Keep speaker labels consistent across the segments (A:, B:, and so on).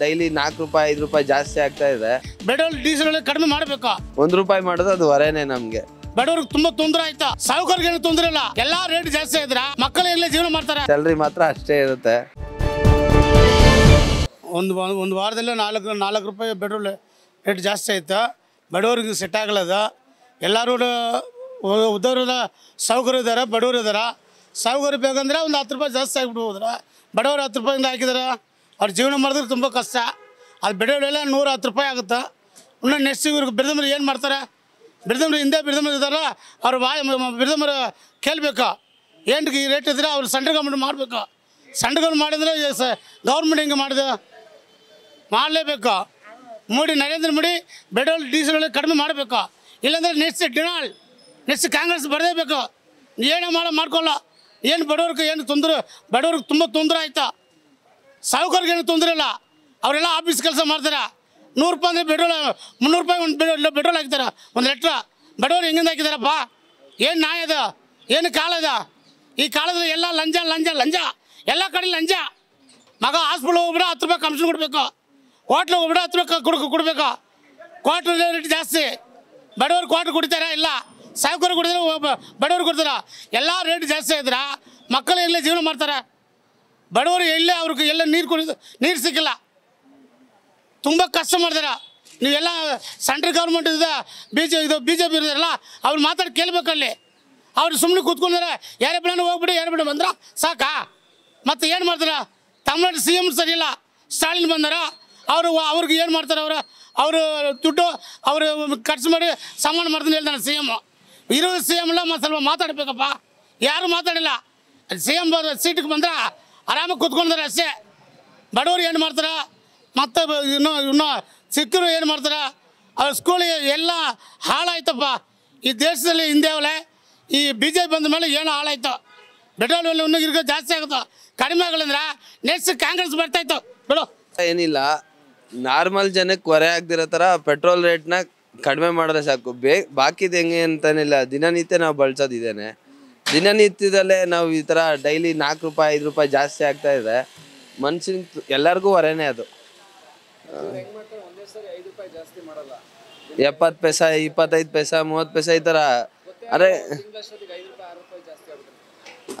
A: daily ನಾಲ್ಕು ರೂಪಾಯಿ ಐದು ರೂಪಾಯಿ ಜಾಸ್ತಿ ಆಗ್ತಾ ಇದೆ
B: ಪೆಟ್ರೋಲ್ ಡೀಸೆಲ್ ಕಡಿಮೆ ಮಾಡಬೇಕು ಒಂದ್ ರೂಪಾಯಿ ಮಾಡೋದು ಅದು ವರೇನೆ ನಮ್ಗೆ
A: ಬಡವ್ರಿಗೆ ತುಂಬಾ ತೊಂದರೆ ಆಯ್ತಾ ಸಾವುಕಾರಿಗೆ ತೊಂದರೆ ಇಲ್ಲ ಎಲ್ಲಾ ರೇಟ್ ಜಾಸ್ತಿ ಇದ್ರ ಮಕ್ಕಳು ಎಲ್ಲ ಜೀವನ ಮಾಡ್ತಾರೆ
B: ಸ್ಯಾಲ್ರಿ ಮಾತ್ರ ಅಷ್ಟೇ ಇರುತ್ತೆ
A: ಒಂದು ಒಂದು ವಾರದಲ್ಲೇ ನಾಲ್ಕು ನಾಲ್ಕು ರೂಪಾಯಿ ಪೆಟ್ರೋಲ್ ರೇಟ್ ಜಾಸ್ತಿ ಆಯ್ತಾ ಬಡವ್ರಿಗೆ ಸೆಟ್ ಆಗಲ್ಲದ ಎಲ್ಲರೂ ಉದ್ದವ್ರದ ಸಾವುಕರು ಇದ್ದಾರೆ ಬಡವರು ಇದ್ದಾರೆ ಸಾವುಕರು ಬೇಕಂದ್ರೆ ಒಂದು ಹತ್ತು ರೂಪಾಯಿ ಜಾಸ್ತಿ ಆಗಿಬಿಡ್ಬೋದ್ರ ಬಡವರು ಹತ್ತು ರೂಪಾಯಿಂದ ಹಾಕಿದಾರ ಅವ್ರ ಜೀವನ ಮಾಡಿದ್ರೆ ತುಂಬ ಕಷ್ಟ ಅದು ಬೆಳೆಯಲ್ಲ ನೂರ ಹತ್ತು ರೂಪಾಯಿ ಆಗುತ್ತೆ ಇನ್ನೂ ನೆಕ್ಸ್ಟ್ ಇವ್ರಿಗೆ ಬಿಡದಂಬ್ರಿ ಏನು ಮಾಡ್ತಾರೆ ಬಿಡದಂಬ್ರಿ ಹಿಂದೆ ಬಿಡದಂಬ್ರಿ ಇದ್ದಾರಲ್ಲ ಅವ್ರು ವಾಯ ಬಿಡದಂಬ್ರ ಕೇಳಬೇಕು ಏನು ಈ ರೇಟ್ ಇದ್ರೆ ಅವ್ರು ಸೆಂಟ್ರಲ್ ಗೌರ್ಮೆಂಟ್ ಮಾಡಬೇಕು ಸಂಡಗಳು ಮಾಡಿದ್ರೆ ಸ ಗೌರ್ಮೆಂಟ್ ಹಿಂಗೆ ಮಾಡಿದೆ ಮಾಡಲೇಬೇಕು ಮೋಡಿ ನರೇಂದ್ರ ಮೋಡಿ ಪೆಟ್ರೋಲ್ ಡೀಸೆಲ್ ಕಡಿಮೆ ಮಾಡಬೇಕು ಇಲ್ಲಾಂದರೆ ನೆಕ್ಸ್ಟ್ ಡಿನಾಲ್ ನೆಕ್ಸ್ಟ್ ಕಾಂಗ್ರೆಸ್ ಬರದೇಬೇಕು ಏನೇ ಮಾಡೋ ಮಾಡ್ಕೊಳ್ಳೋ ಏನು ಬಡವ್ರಿಗೆ ಏನು ತೊಂದರೆ ಬಡವ್ರಿಗೆ ತುಂಬ ತೊಂದರೆ ಆಯ್ತಾ ಏನು ತೊಂದರೆ ಇಲ್ಲ ಅವರೆಲ್ಲ ಆಫೀಸ್ ಕೆಲಸ ಮಾಡ್ತಾರೆ ನೂರು ರೂಪಾಯಿ ಅಂದರೆ ಪೆಟ್ರೋಲ್ ಮುನ್ನೂರು ರೂಪಾಯಿ ಒಂದು ಪೆಟ್ರೋಲ್ ಪೆಟ್ರೋಲ್ ಹಾಕ್ತಾರೆ ಒಂದು ಲೆಟ್ರ್ ಬಡವರು ಹೆಂಗಿಂದ ಹಾಕಿದಾರಪ್ಪ ಏನು ನಾಯ ಅದ ಏನು ಕಾಲ ಇದೆ ಈ ಕಾಲದಲ್ಲಿ ಎಲ್ಲ ಲಂಜ ಲಂಜ ಲಂಜ ಎಲ್ಲ ಕಡೆ ಲಂಜ ಮಗ ಹಾಸ್ಪಿಟ್ಲ್ ಹೋಗ್ಬಿಡ ಹತ್ತು ರೂಪಾಯಿ ಕಮಿಷನ್ ಕೊಡಬೇಕು ಹೋಟ್ಲಿಗೆ ಹೋಗ್ಬಿಡ ಹತ್ತು ರೂಪಾಯಿ ಕುಡ್ಕ ಕೊಡಬೇಕು ಕ್ವಾಟ್ರ್ ರೇಟ್ ಜಾಸ್ತಿ ಬಡವರು ಕ್ವಾಟ್ರ್ ಕುಡಿತಾರಾ ಇಲ್ಲ ಸಾವುಕಾರು ಕುಡಿದ್ರೆ ಬಡವರು ಕೊಡ್ತಾರ ಎಲ್ಲ ರೇಟ್ ಜಾಸ್ತಿ ಇದ್ರೆ ಮಕ್ಕಳು ಇಲ್ಲೇ ಜೀವನ ಮಾಡ್ತಾರೆ ಬಡವರು ಎಲ್ಲೇ ಅವ್ರಿಗೆ ಎಲ್ಲ ನೀರು ಕುಡಿದು ನೀರು ಸಿಕ್ಕಿಲ್ಲ ತುಂಬ ಕಷ್ಟ ಮಾಡಿದಾರ ನೀವೆಲ್ಲ ಸೆಂಟ್ರಲ್ ಗೌರ್ಮೆಂಟ್ ಇದೆ ಬಿ ಜೆ ಇದು ಬಿ ಜೆ ಪಿ ಇರೋದಿಲ್ಲ ಅವ್ರು ಮಾತಾಡಿ ಕೇಳಬೇಕಲ್ಲಿ ಅವ್ರು ಸುಮ್ಮನೆ ಕೂತ್ಕೊಂಡಾರೆ ಯಾರೇ ಬಿಡೋಣ ಹೋಗ್ಬಿಡಿ ಯಾರು ಬಿಡ ಬಂದ್ರೆ ಸಾಕಾ ಮತ್ತು ಏನು ಮಾಡ್ತಾರೆ ತಮಿಳ್ನಾಡು ಸಿ ಎಮ್ ಸರಿಯಿಲ್ಲ ಸ್ಟಾಲಿನ್ ಬಂದಾರ ಅವರು ಅವ್ರಿಗೆ ಏನು ಮಾಡ್ತಾರೆ ಅವರು ಅವರು ದುಡ್ಡು ಅವರು ಖರ್ಚು ಮಾಡಿ ಸಾಮಾನು ಮಾಡ್ತೀನಿ ಹೇಳ್ತಾನೆ ಸಿ ಎಮ್ ಇರೋ ಸಿ ಎಮ್ ಎಲ್ಲ ಮತ್ತು ಸ್ವಲ್ಪ ಮಾತಾಡಬೇಕಪ್ಪ ಯಾರು ಮಾತಾಡಿಲ್ಲ ಸಿ ಎಮ್ ಸೀಟಿಗೆ ಬಂದ್ರೆ ಆರಾಮಾಗಿ ಕುತ್ಕೊಂಡಿದ್ದಾರೆ ಅಷ್ಟೇ ಬಡವರು ಏನು ಮಾಡ್ತಾರೆ ಮತ್ತೆ ಇನ್ನೂ ಇನ್ನೂ ಸಿಕ್ಕರು ಏನು ಮಾಡ್ತಾರೆ ಅವ್ರ ಸ್ಕೂಲಿಗೆ ಎಲ್ಲ ಹಾಳಾಯ್ತಪ್ಪ ಈ ದೇಶದಲ್ಲಿ ಹಿಂದೆ ಅವಳೆ ಈ ಬಿ ಜೆ ಪಿ ಬಂದ ಮೇಲೆ ಏನೋ ಹಾಳಾಯ್ತು ಪೆಟ್ರೋಲ್ ಬೆಲೆ ಇನ್ನೂ ಇರ್ಗೋ ಜಾಸ್ತಿ ಆಗುತ್ತೆ ಕಡಿಮೆ ಆಗಲ್ಲಂದ್ರೆ ನೆಕ್ಸ್ಟ್ ಕಾಂಗ್ರೆಸ್ ಬರ್ತಾಯಿತ್ತು ಬಿಡು ಏನಿಲ್ಲ
B: ನಾರ್ಮಲ್ ಜನಕ್ಕೆ ಹೊರೆ ಆಗ್ದಿರೋ ಥರ ಪೆಟ್ರೋಲ್ ರೇಟ್ನ ಕಡಿಮೆ ಮಾಡಿದ್ರೆ ಸಾಕು ಬೇ ಬಾಕಿದು ಹೆಂಗೆ ಅಂತನಿಲ್ಲ ದಿನನಿತ್ಯ ನಾವು ಬಳಸೋದಿದ್ದೇನೆ ದಿನನಿತ್ಯದಲ್ಲೇ ನಾವು ಈ ಥರ ಡೈಲಿ ನಾಲ್ಕು ರೂಪಾಯಿ ಐದು ರೂಪಾಯಿ ಜಾಸ್ತಿ ಆಗ್ತಾ ಇದೆ ಮನ್ಸಿನ ಎಲ್ಲರಿಗೂ ಹೊರೆನೇ ಅದು ಎಪ್ಪತ್ತು ಪೈಸ ಇಪ್ಪತ್ತೈದು ಪೈಸಾ ಮೂವತ್ತು ಪೈಸಾ ಈ ಥರ ಅರೆ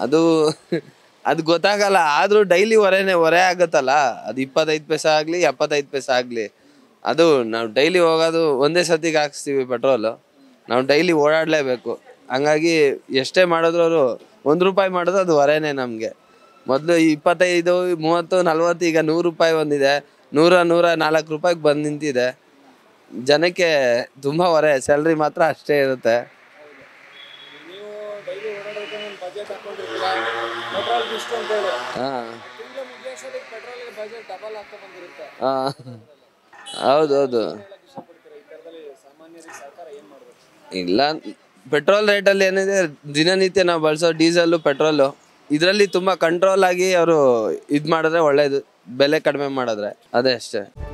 B: ಅದು ಅದು ಗೊತ್ತಾಗಲ್ಲ ಆದರೂ ಡೈಲಿ ಹೊರೇನೆ ಹೊರೆ ಆಗುತ್ತಲ್ಲ ಅದು ಇಪ್ಪತ್ತೈದು ಪೈಸೆ ಆಗಲಿ ಎಪ್ಪತ್ತೈದು ಪೈಸೆ ಆಗಲಿ ಅದು ನಾವು ಡೈಲಿ ಹೋಗೋದು ಒಂದೇ ಸತಿಗೆ ಹಾಕ್ಸ್ತೀವಿ ಪೆಟ್ರೋಲು ನಾವು ಡೈಲಿ ಓಡಾಡಲೇಬೇಕು ಹಂಗಾಗಿ ಎಷ್ಟೇ ಮಾಡಿದ್ರು ಅವರು ಒಂದ್ ರೂಪಾಯಿ ಮಾಡಿದ್ರು ಅದು ಹೊರೇನೆ ನಮ್ಗೆ ಮೊದ್ಲು ಇಪ್ಪತ್ತೈದು ಮೂವತ್ತು ನಲ್ವತ್ತು ಈಗ ನೂರು ರೂಪಾಯಿ ಬಂದಿದೆ ನೂರ ನೂರ ನಾಲ್ಕು ರೂಪಾಯಿಗೆ ಬಂದು ನಿಂತಿದೆ ಜನಕ್ಕೆ ತುಂಬಾ ಹೊರೆ ಸ್ಯಾಲ್ರಿ ಮಾತ್ರ ಅಷ್ಟೇ ಇರುತ್ತೆ ಹೌದೌದು ಇಲ್ಲ ಪೆಟ್ರೋಲ್ ರೇಟಲ್ಲಿ ಏನಿದೆ ದಿನನಿತ್ಯ ನಾವು ಬಳಸೋ ಡೀಸೆಲ್ ಪೆಟ್ರೋಲು ಇದರಲ್ಲಿ ತುಂಬಾ ಕಂಟ್ರೋಲ್ ಆಗಿ ಅವರು ಇದು ಮಾಡಿದ್ರೆ ಒಳ್ಳೇದು ಬೆಲೆ ಕಡಿಮೆ ಮಾಡಿದ್ರೆ ಅದೇ ಅಷ್ಟೇ